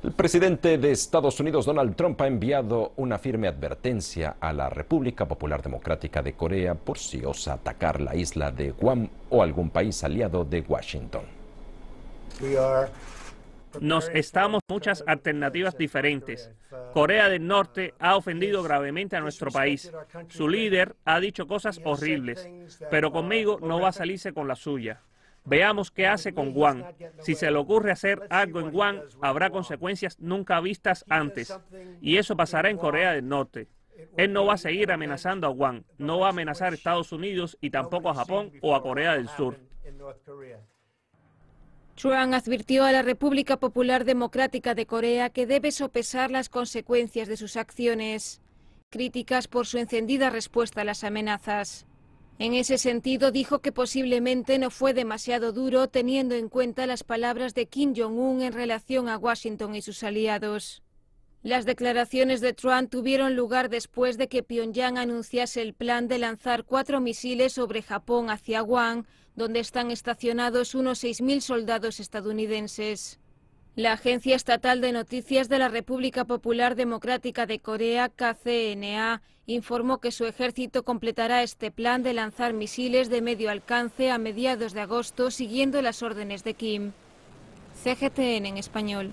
El presidente de Estados Unidos, Donald Trump, ha enviado una firme advertencia a la República Popular Democrática de Corea por si osa atacar la isla de Guam o algún país aliado de Washington. Nos estamos muchas alternativas diferentes. Corea del Norte ha ofendido gravemente a nuestro país. Su líder ha dicho cosas horribles, pero conmigo no va a salirse con la suya. Veamos qué hace con Juan. Si se le ocurre hacer algo en Juan, habrá consecuencias nunca vistas antes. Y eso pasará en Corea del Norte. Él no va a seguir amenazando a Wang, no va a amenazar a Estados Unidos y tampoco a Japón o a Corea del Sur. Chuan advirtió a la República Popular Democrática de Corea que debe sopesar las consecuencias de sus acciones, críticas por su encendida respuesta a las amenazas. En ese sentido, dijo que posiblemente no fue demasiado duro teniendo en cuenta las palabras de Kim Jong-un en relación a Washington y sus aliados. Las declaraciones de Trump tuvieron lugar después de que Pyongyang anunciase el plan de lanzar cuatro misiles sobre Japón hacia Guam, donde están estacionados unos 6.000 soldados estadounidenses. La Agencia Estatal de Noticias de la República Popular Democrática de Corea, KCNA, informó que su ejército completará este plan de lanzar misiles de medio alcance a mediados de agosto siguiendo las órdenes de Kim. CGTN en español.